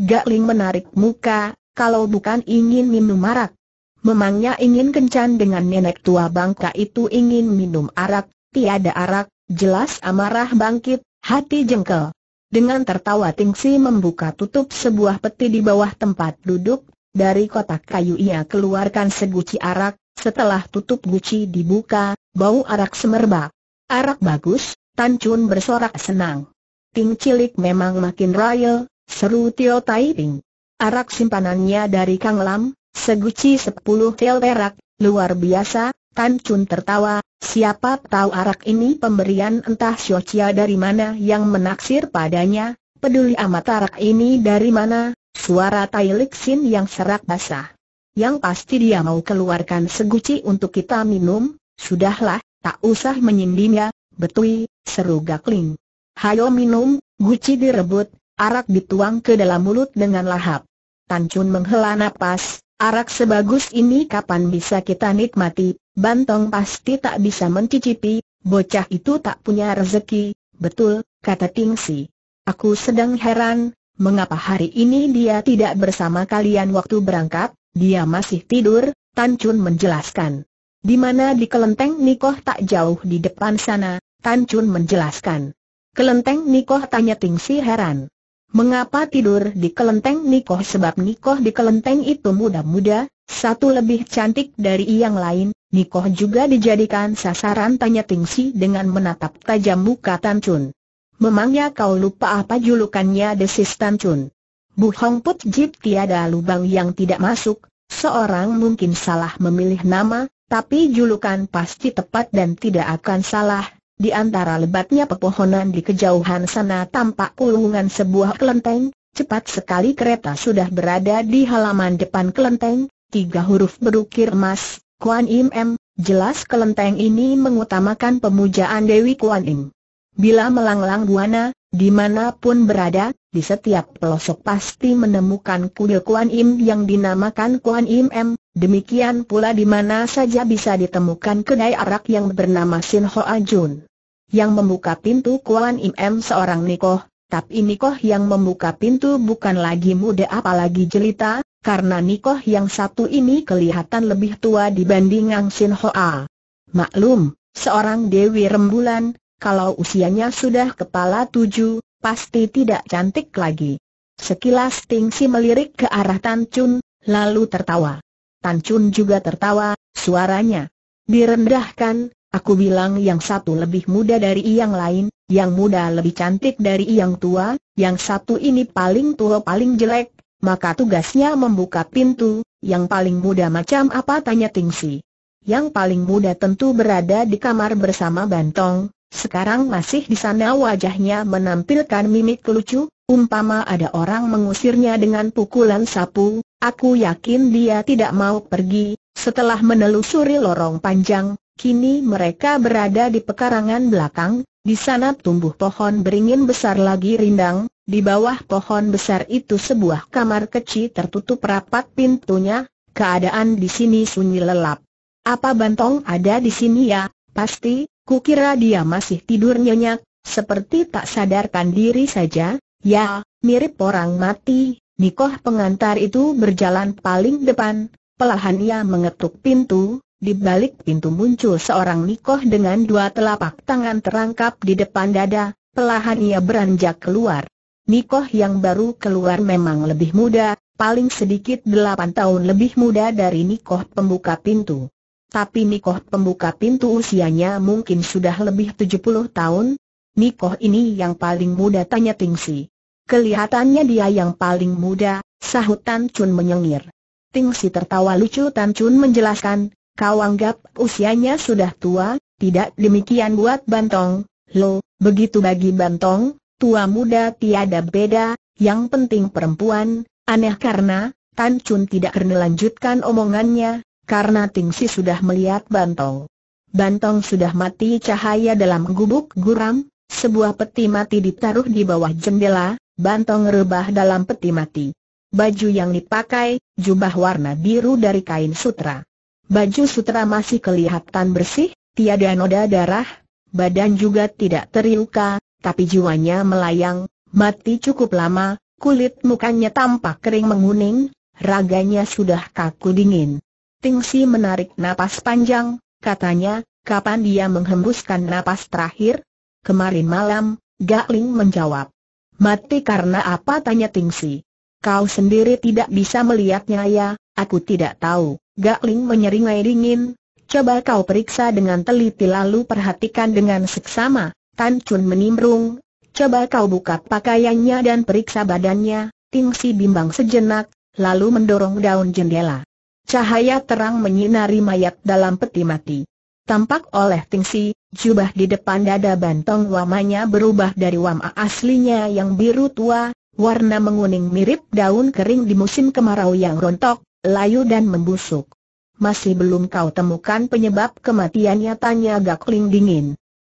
Gakling menarik muka, kalau bukan ingin minum arak. Memangnya ingin kencan dengan nenek tua bangka itu ingin minum arak, tiada arak, jelas amarah bangkit, hati jengkel. Dengan tertawa Tingsi membuka tutup sebuah peti di bawah tempat duduk, dari kotak kayu ia keluarkan seguci arak, setelah tutup guci dibuka, bau arak semerbak. Arak bagus, Tan Chun bersorak senang. Ting cilik memang makin royal, Seru Tio Tai Arak simpanannya dari Kang Lam, seguci sepuluh tel perak, luar biasa, Tan Chun tertawa, siapa tahu arak ini pemberian entah Chia dari mana yang menaksir padanya, peduli amat arak ini dari mana, suara Tai Lik yang serak basah. Yang pasti dia mau keluarkan seguci untuk kita minum, sudahlah, tak usah menyindirnya. betui, seru Gakling. Hayo minum, guci direbut, arak dituang ke dalam mulut dengan lahap. Tan Chun menghela napas, arak sebagus ini kapan bisa kita nikmati, Bantong pasti tak bisa mencicipi, bocah itu tak punya rezeki, betul, kata Ting Si. Aku sedang heran, mengapa hari ini dia tidak bersama kalian waktu berangkat, dia masih tidur, Tan Chun menjelaskan. Di mana di kelenteng Nikoh tak jauh di depan sana, Tan Chun menjelaskan. Kelenteng Nikoh tanya Ting Si heran. Mengapa tidur di kelenteng Nikoh sebab Nikoh di kelenteng itu muda-muda, satu lebih cantik dari yang lain, Nikoh juga dijadikan sasaran tanya Tingsi dengan menatap tajam muka Tan Chun. Memangnya kau lupa apa julukannya desis Tan Chun? Bu Hong Put Jip tiada lubang yang tidak masuk, seorang mungkin salah memilih nama, tapi julukan pasti tepat dan tidak akan salah, di antara lebatnya pepohonan di kejauhan sana tampak pulungan sebuah kelenteng, cepat sekali kereta sudah berada di halaman depan kelenteng, tiga huruf berukir emas, Kuan Im M, jelas kelenteng ini mengutamakan pemujaan Dewi Kuan Im. Bila melanglang buana, Dimanapun berada, di setiap pelosok pasti menemukan kuil Kuan Im yang dinamakan Kuan Im M, demikian pula di mana saja bisa ditemukan kedai arak yang bernama Sin Hoa Jun. Yang membuka pintu Kuan Im M seorang Nikoh, tapi Nikoh yang membuka pintu bukan lagi muda apalagi jelita, karena Nikoh yang satu ini kelihatan lebih tua dibanding Ang Sin A. Maklum, seorang Dewi Rembulan, kalau usianya sudah kepala tujuh, pasti tidak cantik lagi. Sekilas Ting Si melirik ke arah Tan Chun, lalu tertawa. Tan Chun juga tertawa, suaranya direndahkan, aku bilang yang satu lebih muda dari yang lain, yang muda lebih cantik dari yang tua, yang satu ini paling tua paling jelek, maka tugasnya membuka pintu, yang paling muda macam apa tanya Ting Si. Yang paling muda tentu berada di kamar bersama Bantong, sekarang masih di sana wajahnya menampilkan mimik lucu, umpama ada orang mengusirnya dengan pukulan sapu, aku yakin dia tidak mau pergi. Setelah menelusuri lorong panjang, kini mereka berada di pekarangan belakang, di sana tumbuh pohon beringin besar lagi rindang, di bawah pohon besar itu sebuah kamar kecil tertutup rapat pintunya, keadaan di sini sunyi lelap. Apa bantong ada di sini ya? Pasti, Kukira dia masih tidur nyenyak, seperti tak sadarkan diri saja, ya, mirip orang mati, Nikoh pengantar itu berjalan paling depan, pelahan ia mengetuk pintu, di balik pintu muncul seorang Nikoh dengan dua telapak tangan terangkap di depan dada, pelahan ia beranjak keluar. Nikoh yang baru keluar memang lebih muda, paling sedikit delapan tahun lebih muda dari Nikoh pembuka pintu. Tapi Nikoh pembuka pintu usianya mungkin sudah lebih 70 tahun. Nikoh ini yang paling muda tanya Tingsi. Kelihatannya dia yang paling muda, sahut Tan Chun menyengir. Tingsi tertawa lucu Tan Chun menjelaskan, kau anggap usianya sudah tua, tidak demikian buat Bantong. Lo, begitu bagi Bantong, tua muda tiada beda, yang penting perempuan, aneh karena, Tan Chun tidak kena lanjutkan omongannya, karena Tingsi sudah melihat Bantong. Bantong sudah mati cahaya dalam gubuk guram, sebuah peti mati ditaruh di bawah jendela, Bantong rebah dalam peti mati. Baju yang dipakai, jubah warna biru dari kain sutra. Baju sutra masih kelihatan bersih, tiada noda darah, badan juga tidak terluka, tapi jiwanya melayang, mati cukup lama, kulit mukanya tampak kering menguning, raganya sudah kaku dingin. Tingsi menarik napas panjang, katanya, kapan dia menghembuskan napas terakhir? Kemarin malam, Gak Ling menjawab. Mati karena apa tanya Tingsi. Kau sendiri tidak bisa melihatnya ya, aku tidak tahu. Gak Ling menyeringai dingin. Coba kau periksa dengan teliti lalu perhatikan dengan seksama. Tan Chun menimbrung. Coba kau buka pakaiannya dan periksa badannya. Tingsi bimbang sejenak, lalu mendorong daun jendela. Cahaya terang menyinari mayat dalam peti mati. Tampak oleh Tingsi, jubah di depan dada bantong wamanya berubah dari wama aslinya yang biru tua, warna menguning mirip daun kering di musim kemarau yang rontok, layu dan membusuk. Masih belum kau temukan penyebab kematiannya tanya Gakling dingin.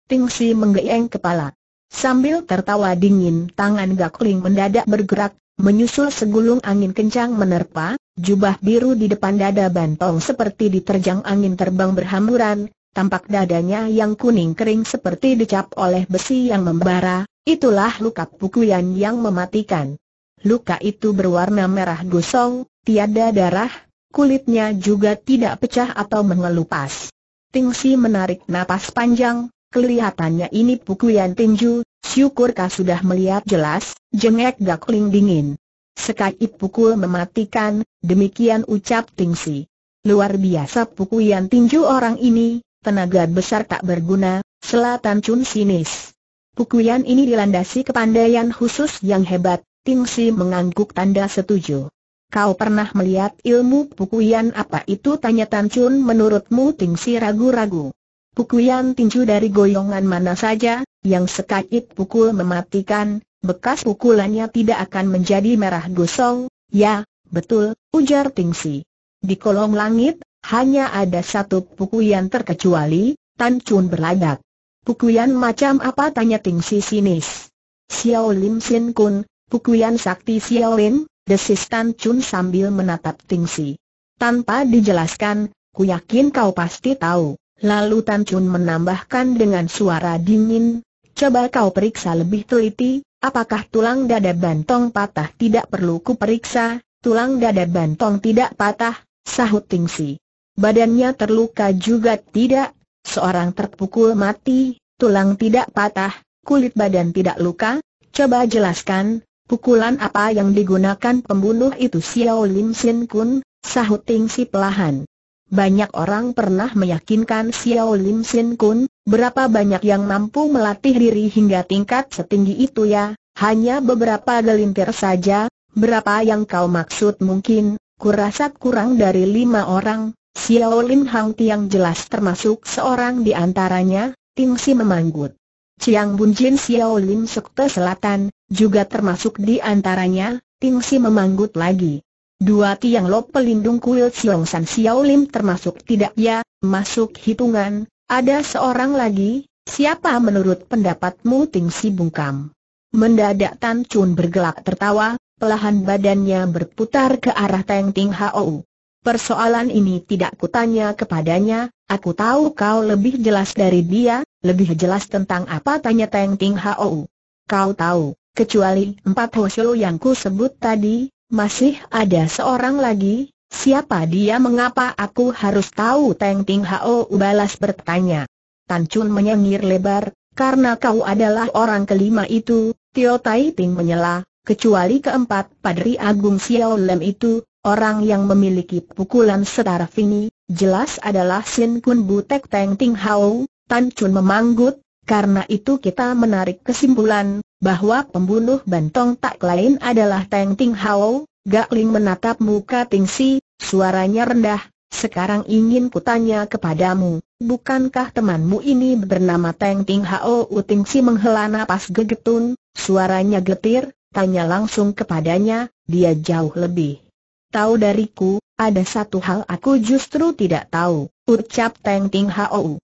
Tingsi menggeeng kepala. Sambil tertawa dingin tangan Gakling mendadak bergerak, Menyusul segulung angin kencang menerpa, jubah biru di depan dada Bantong seperti diterjang angin terbang berhamburan, tampak dadanya yang kuning kering seperti dicap oleh besi yang membara, itulah luka pukulan yang mematikan. Luka itu berwarna merah gosong, tiada darah, kulitnya juga tidak pecah atau mengelupas. Tingsi menarik napas panjang, kelihatannya ini pukulan tinju, Syukur Syukurkah sudah melihat jelas, jengek Gakling dingin. Sekai pukul mematikan, demikian ucap Tingsi. Luar biasa pukuyan tinju orang ini, tenaga besar tak berguna, selatan cun sinis. Pukuyan ini dilandasi kepandaian khusus yang hebat, Tingsi mengangguk tanda setuju. Kau pernah melihat ilmu pukuyan apa itu? Tanya Tan Chun menurutmu Tingsi ragu-ragu. Pukuyan tinju dari goyongan mana saja, yang sekait pukul mematikan, bekas pukulannya tidak akan menjadi merah gosong, ya, betul, ujar Tingsi. Di kolong langit, hanya ada satu pukulan terkecuali, Tan Chun berlagak. Pukulan macam apa tanya Tingsi sinis. Xiao Lim Sin Kun, pukulan sakti Xiao Lim, desis Tan Chun sambil menatap Tingsi. Tanpa dijelaskan, ku yakin kau pasti tahu. Lalu Tan Chun menambahkan dengan suara dingin, Coba kau periksa lebih teliti, apakah tulang dada bantong patah tidak perlu kuperiksa, tulang dada bantong tidak patah, sahut Tingsi. Badannya terluka juga tidak, seorang terpukul mati, tulang tidak patah, kulit badan tidak luka, coba jelaskan, pukulan apa yang digunakan pembunuh itu Xiao Lim Sin Kun, sahut Tingsi pelahan. Banyak orang pernah meyakinkan Xiao Lim Sin Kun, Berapa banyak yang mampu melatih diri hingga tingkat setinggi itu ya, hanya beberapa gelintir saja, berapa yang kau maksud mungkin, kurasa kurang dari lima orang, Xiao Lin Hang Tiang jelas termasuk seorang di antaranya, Ting Si memanggut. Chiang Bun Jin Xiao Lin Sekte Selatan, juga termasuk di antaranya, Ting Si memanggut lagi. Dua tiang lop pelindung kuil Siong San Xiao Lin termasuk tidak ya, masuk hitungan, ada seorang lagi, siapa menurut pendapatmu Ting Si bungkam? Mendadak Tan Chun bergelak tertawa, pelahan badannya berputar ke arah Teng Ting Hou. Persoalan ini tidak kutanya kepadanya, aku tahu kau lebih jelas dari dia, lebih jelas tentang apa tanya Teng Ting Hou. Kau tahu, kecuali empat Hosyo yang ku sebut tadi, masih ada seorang lagi, Siapa dia mengapa aku harus tahu Teng Ting Hao balas bertanya. Tan Chun menyengir lebar, karena kau adalah orang kelima itu, Tio Tai Ting menyela, kecuali keempat Padri Agung Xiao Lem itu, orang yang memiliki pukulan setara Fini, jelas adalah Sin Kun Butek Teng Ting Hao, Tan Chun memanggut, karena itu kita menarik kesimpulan, bahwa pembunuh Bantong tak lain adalah Teng Ting Hao, Gak Ling menatap muka Ting Si, Suaranya rendah, sekarang ingin kutanya kepadamu, bukankah temanmu ini bernama Teng Ting Hao U Ting Si menghela napas gegetun, suaranya getir, tanya langsung kepadanya, dia jauh lebih. Tahu dariku, ada satu hal aku justru tidak tahu, ucap Teng Ting Hao. U.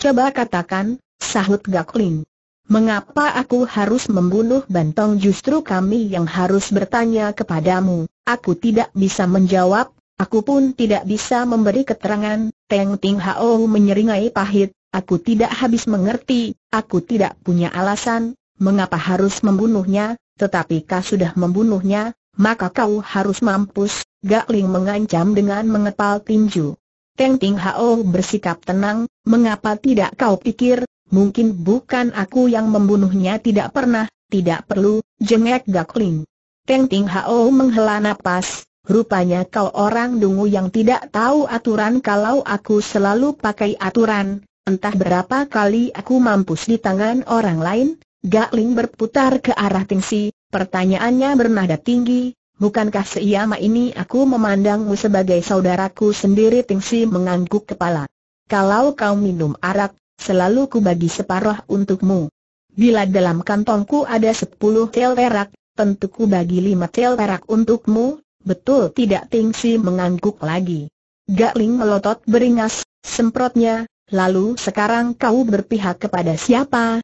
Coba katakan, sahut Gakling. Mengapa aku harus membunuh Bantong justru kami yang harus bertanya kepadamu, aku tidak bisa menjawab, Aku pun tidak bisa memberi keterangan, Teng Ting Hao menyeringai pahit, aku tidak habis mengerti, aku tidak punya alasan, mengapa harus membunuhnya, tetapi kau sudah membunuhnya, maka kau harus mampus, Gak Ling mengancam dengan mengepal tinju. Teng Ting Hao bersikap tenang, mengapa tidak kau pikir, mungkin bukan aku yang membunuhnya tidak pernah, tidak perlu, jengek Gak Ling. Teng Ting Hao menghela napas, Rupanya kau orang dungu yang tidak tahu aturan kalau aku selalu pakai aturan, entah berapa kali aku mampus di tangan orang lain, Gak ling berputar ke arah Tingsi, pertanyaannya bernada tinggi, bukankah seiyama ini aku memandangmu sebagai saudaraku sendiri Tingsi mengangguk kepala. Kalau kau minum arak, selalu ku bagi separuh untukmu. Bila dalam kantongku ada sepuluh tel perak, tentu ku bagi lima tel perak untukmu, Betul tidak Ting Si mengangguk lagi. Gakling melotot beringas, semprotnya, lalu sekarang kau berpihak kepada siapa?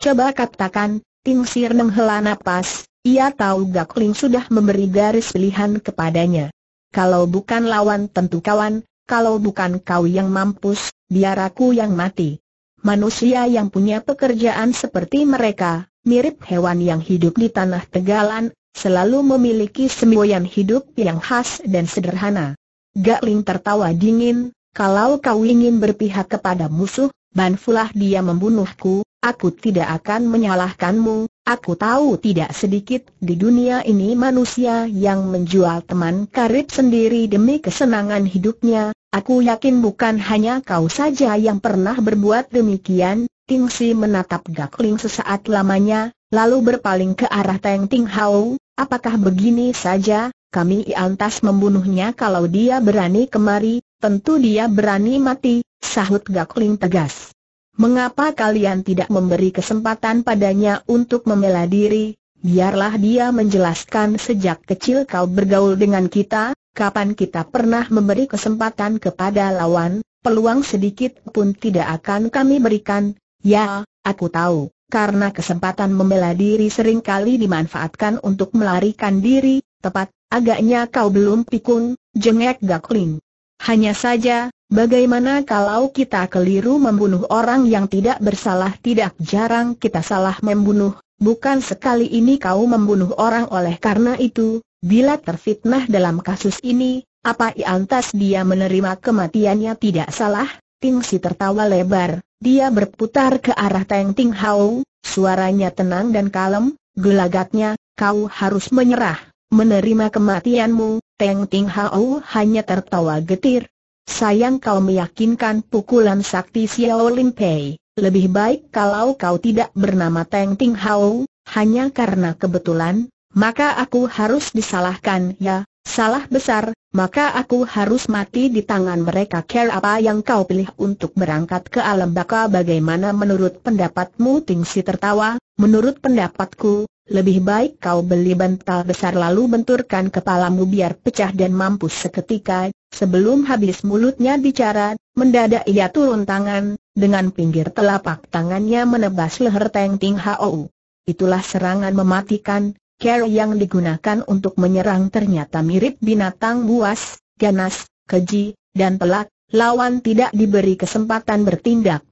Coba katakan, Ting Si menghela napas, ia tahu Gakling sudah memberi garis pilihan kepadanya. Kalau bukan lawan tentu kawan, kalau bukan kau yang mampus, biar aku yang mati. Manusia yang punya pekerjaan seperti mereka, mirip hewan yang hidup di tanah tegalan selalu memiliki semboyan hidup yang khas dan sederhana. Gakling tertawa dingin, kalau kau ingin berpihak kepada musuh, banfulah dia membunuhku, aku tidak akan menyalahkanmu, aku tahu tidak sedikit di dunia ini manusia yang menjual teman karib sendiri demi kesenangan hidupnya, aku yakin bukan hanya kau saja yang pernah berbuat demikian, Ting Si menatap Gakling sesaat lamanya, lalu berpaling ke arah Teng Ting Hao, Apakah begini saja, kami antas membunuhnya kalau dia berani kemari, tentu dia berani mati, sahut Gakling tegas. Mengapa kalian tidak memberi kesempatan padanya untuk membela diri? Biarlah dia menjelaskan sejak kecil kau bergaul dengan kita, kapan kita pernah memberi kesempatan kepada lawan, peluang sedikit pun tidak akan kami berikan. Ya, aku tahu karena kesempatan membela diri sering kali dimanfaatkan untuk melarikan diri, tepat, agaknya kau belum pikun, jengek Gakling. Hanya saja, bagaimana kalau kita keliru membunuh orang yang tidak bersalah tidak jarang kita salah membunuh, bukan sekali ini kau membunuh orang oleh karena itu, bila terfitnah dalam kasus ini, apa iantas dia menerima kematiannya tidak salah? Ting Si tertawa lebar, dia berputar ke arah Teng Ting Hao, suaranya tenang dan kalem, gelagatnya, kau harus menyerah, menerima kematianmu, Teng Ting Hao hanya tertawa getir. Sayang kau meyakinkan pukulan sakti Xiao Lin Pei, lebih baik kalau kau tidak bernama Teng Ting Hao, hanya karena kebetulan, maka aku harus disalahkan ya, salah besar, maka aku harus mati di tangan mereka. Care apa yang kau pilih untuk berangkat ke alam baka bagaimana menurut pendapatmu? Tingsi tertawa, menurut pendapatku, lebih baik kau beli bantal besar lalu benturkan kepalamu biar pecah dan mampus seketika. Sebelum habis mulutnya bicara, mendadak ia turun tangan, dengan pinggir telapak tangannya menebas leher Teng Ting Hao. Itulah serangan mematikan, Cara yang digunakan untuk menyerang ternyata mirip binatang buas, ganas, keji, dan pelak. lawan tidak diberi kesempatan bertindak.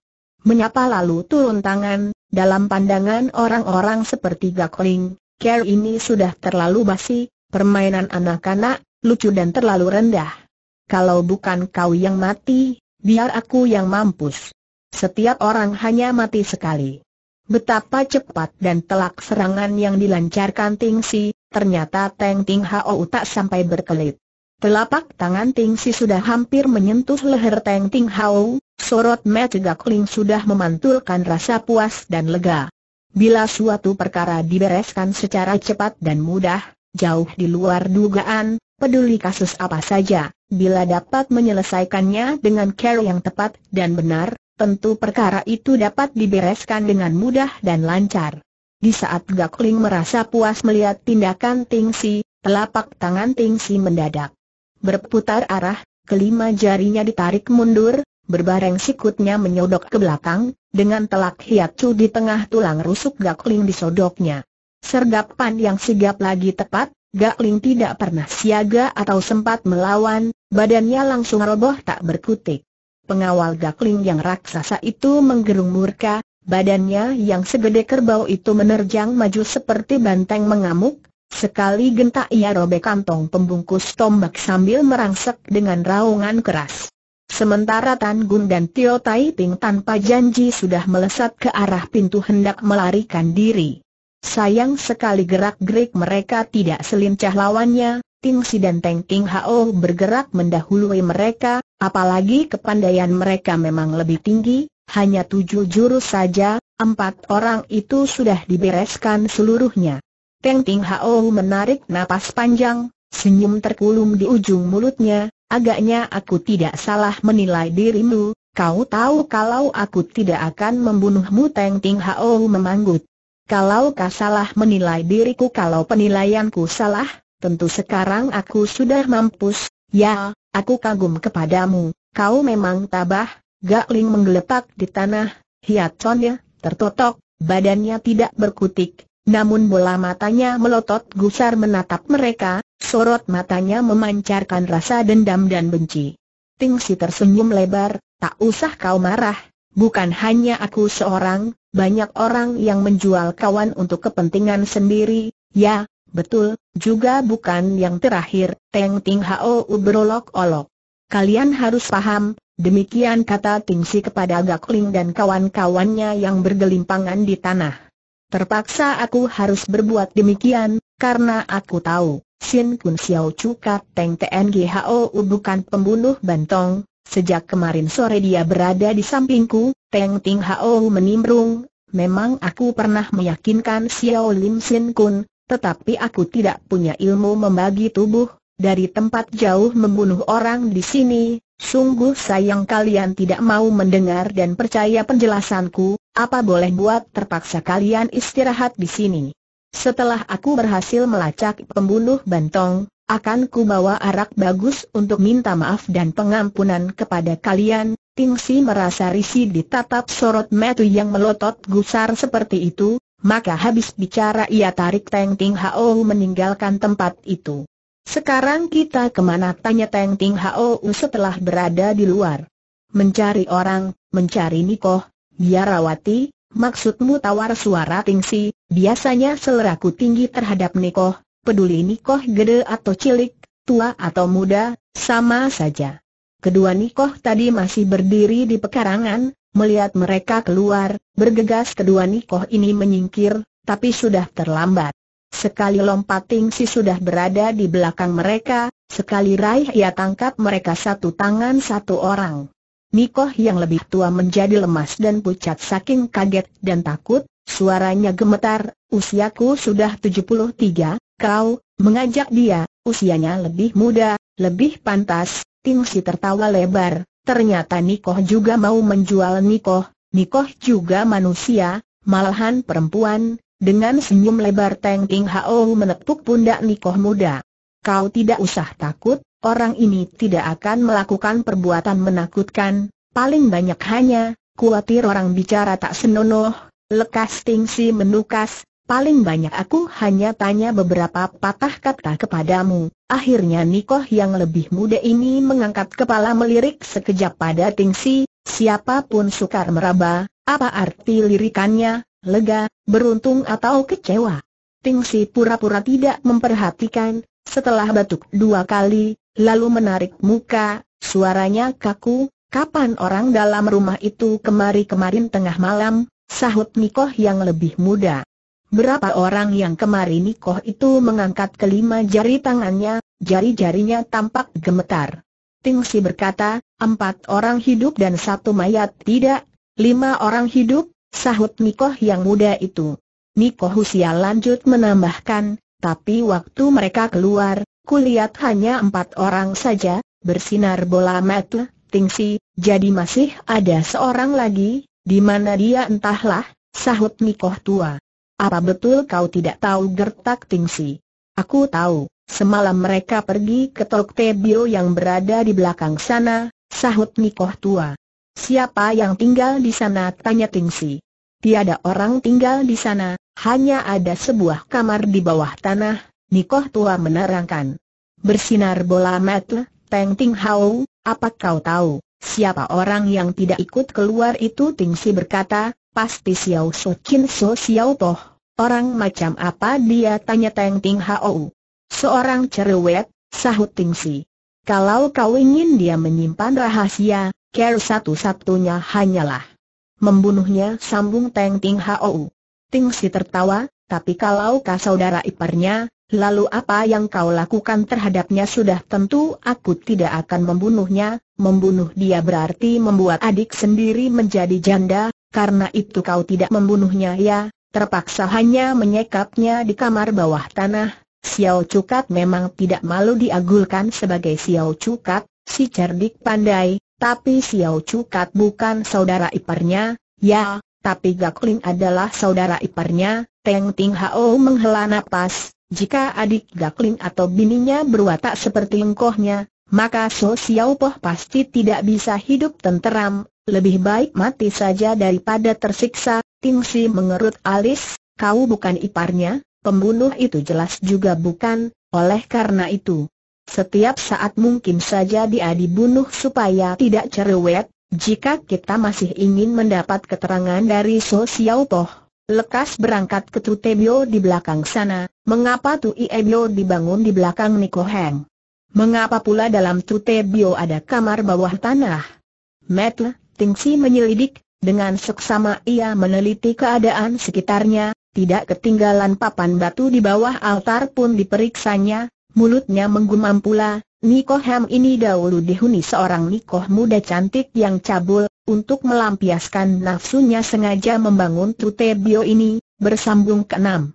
Menyapa lalu turun tangan, dalam pandangan orang-orang seperti Gakling, Care ini sudah terlalu basi, permainan anak-anak, lucu dan terlalu rendah. Kalau bukan kau yang mati, biar aku yang mampus. Setiap orang hanya mati sekali. Betapa cepat dan telak serangan yang dilancarkan Ting Si, ternyata Teng Ting Hao tak sampai berkelit. Telapak tangan Ting Si sudah hampir menyentuh leher Teng Ting Hao, sorot mata Gakling sudah memantulkan rasa puas dan lega. Bila suatu perkara dibereskan secara cepat dan mudah, jauh di luar dugaan, peduli kasus apa saja, bila dapat menyelesaikannya dengan care yang tepat dan benar, tentu perkara itu dapat dibereskan dengan mudah dan lancar. Di saat Gakling merasa puas melihat tindakan Ting Si, telapak tangan Ting Si mendadak berputar arah, kelima jarinya ditarik mundur, berbareng sikutnya menyodok ke belakang, dengan telak hiacu di tengah tulang rusuk Gakling Ling disodoknya. Sergapan yang sigap lagi tepat, Gakling tidak pernah siaga atau sempat melawan, badannya langsung roboh tak berkutik. Pengawal gakling yang raksasa itu menggerung murka, badannya yang segede kerbau itu menerjang maju seperti banteng mengamuk, sekali gentak ia robek kantong pembungkus tombak sambil merangsek dengan raungan keras. Sementara Tan Gun dan Tio Tai Ping tanpa janji sudah melesat ke arah pintu hendak melarikan diri. Sayang sekali gerak-gerik mereka tidak selincah lawannya, Ting Si dan Teng Ting Hao bergerak mendahului mereka, apalagi kepandaian mereka memang lebih tinggi, hanya tujuh jurus saja, empat orang itu sudah dibereskan seluruhnya. Teng Ting Hao menarik napas panjang, senyum terkulum di ujung mulutnya, agaknya aku tidak salah menilai dirimu, kau tahu kalau aku tidak akan membunuhmu Teng Ting Hao memanggut. Kalau kau salah menilai diriku kalau penilaianku salah, tentu sekarang aku sudah mampus, ya, aku kagum kepadamu, kau memang tabah, Gak Ling menggeletak di tanah, hiaconnya, tertotok, badannya tidak berkutik, namun bola matanya melotot gusar menatap mereka, sorot matanya memancarkan rasa dendam dan benci. Tingsi tersenyum lebar, tak usah kau marah, bukan hanya aku seorang, banyak orang yang menjual kawan untuk kepentingan sendiri, ya, Betul, juga bukan yang terakhir, Teng Ting Hao berolok-olok. Kalian harus paham, demikian kata Ting Si kepada Gak Ling dan kawan-kawannya yang bergelimpangan di tanah. Terpaksa aku harus berbuat demikian, karena aku tahu, Sin Kun Xiao Kat Teng Teng U bukan pembunuh bantong, Sejak kemarin sore dia berada di sampingku, Teng Ting Hao menimbrung, memang aku pernah meyakinkan Xiao Lim Sin Kun, tetapi aku tidak punya ilmu membagi tubuh, dari tempat jauh membunuh orang di sini, sungguh sayang kalian tidak mau mendengar dan percaya penjelasanku, apa boleh buat terpaksa kalian istirahat di sini. Setelah aku berhasil melacak pembunuh Bantong, akan ku bawa arak bagus untuk minta maaf dan pengampunan kepada kalian. Tingsi merasa risih ditatap sorot metu yang melotot gusar seperti itu, maka habis bicara ia tarik Teng Ting Hao meninggalkan tempat itu. Sekarang kita kemana tanya Teng Ting Hao setelah berada di luar. Mencari orang, mencari Nikoh, biarawati, maksudmu tawar suara tingsi, biasanya seleraku tinggi terhadap Nikoh, peduli Nikoh gede atau cilik, tua atau muda, sama saja. Kedua Nikoh tadi masih berdiri di pekarangan, Melihat mereka keluar, bergegas kedua Nikoh ini menyingkir, tapi sudah terlambat. Sekali lompat Tingsi sudah berada di belakang mereka, sekali raih ia tangkap mereka satu tangan satu orang. Nikoh yang lebih tua menjadi lemas dan pucat saking kaget dan takut, suaranya gemetar, usiaku sudah 73, kau, mengajak dia, usianya lebih muda, lebih pantas, Tingsi tertawa lebar, ternyata Nikoh juga mau menjual Nikoh, Nikoh juga manusia, malahan perempuan, dengan senyum lebar Teng King Hao menepuk pundak Nikoh muda. Kau tidak usah takut, orang ini tidak akan melakukan perbuatan menakutkan, paling banyak hanya, kuatir orang bicara tak senonoh, lekas tingsi menukas, Paling banyak aku hanya tanya beberapa patah kata kepadamu. Akhirnya Nikoh yang lebih muda ini mengangkat kepala melirik sekejap pada Tingsi, siapapun sukar meraba, apa arti lirikannya, lega, beruntung atau kecewa. Tingsi pura-pura tidak memperhatikan, setelah batuk dua kali, lalu menarik muka, suaranya kaku, kapan orang dalam rumah itu kemari kemarin tengah malam, sahut Nikoh yang lebih muda. Berapa orang yang kemarin Nikoh itu mengangkat kelima jari tangannya, jari-jarinya tampak gemetar. Tingsi berkata, empat orang hidup dan satu mayat tidak, lima orang hidup, sahut Nikoh yang muda itu. Nikoh usia lanjut menambahkan, tapi waktu mereka keluar, kulihat hanya empat orang saja, bersinar bola mata, Tingsi, jadi masih ada seorang lagi, di mana dia entahlah, sahut Nikoh tua. Apa betul kau tidak tahu gertak Tingsi? Aku tahu, semalam mereka pergi ke Tok Tebio yang berada di belakang sana, sahut Nikoh tua. Siapa yang tinggal di sana? tanya Tingsi. Tiada orang tinggal di sana, hanya ada sebuah kamar di bawah tanah, Nikoh tua menerangkan. Bersinar bola mata, Teng Ting Hao, apa kau tahu, siapa orang yang tidak ikut keluar itu Tingsi berkata, pasti Xiao So Kin So Xiao Toh. Orang macam apa dia tanya Teng Ting Hou. Seorang cerewet, sahut Ting Si. Kalau kau ingin dia menyimpan rahasia, care satu-satunya hanyalah membunuhnya sambung Teng Ting Hou. Ting Si tertawa, tapi kalau kau saudara iparnya, lalu apa yang kau lakukan terhadapnya sudah tentu aku tidak akan membunuhnya, membunuh dia berarti membuat adik sendiri menjadi janda, karena itu kau tidak membunuhnya ya, terpaksa hanya menyekapnya di kamar bawah tanah. Xiao Cukat memang tidak malu diagulkan sebagai Xiao Cukat, si cerdik pandai, tapi Xiao Cukat bukan saudara iparnya, ya, tapi Gakling adalah saudara iparnya, Teng Ting Hao menghela nafas. jika adik Gakling atau bininya berwatak seperti engkohnya, maka So Xiao Poh pasti tidak bisa hidup tenteram, lebih baik mati saja daripada tersiksa, Ting Si mengerut alis, kau bukan iparnya, pembunuh itu jelas juga bukan, oleh karena itu. Setiap saat mungkin saja dia dibunuh supaya tidak cerewet, jika kita masih ingin mendapat keterangan dari So Siau Toh. Lekas berangkat ke Tebio di belakang sana, mengapa tu iebio dibangun di belakang Niko Heng? Mengapa pula dalam Tebio ada kamar bawah tanah? Metle, Tingsi menyelidik, dengan seksama ia meneliti keadaan sekitarnya, tidak ketinggalan papan batu di bawah altar pun diperiksanya, mulutnya menggumam pula, Nikoham ini dahulu dihuni seorang Nikoh muda cantik yang cabul, untuk melampiaskan nafsunya sengaja membangun Tutebio ini, bersambung ke enam.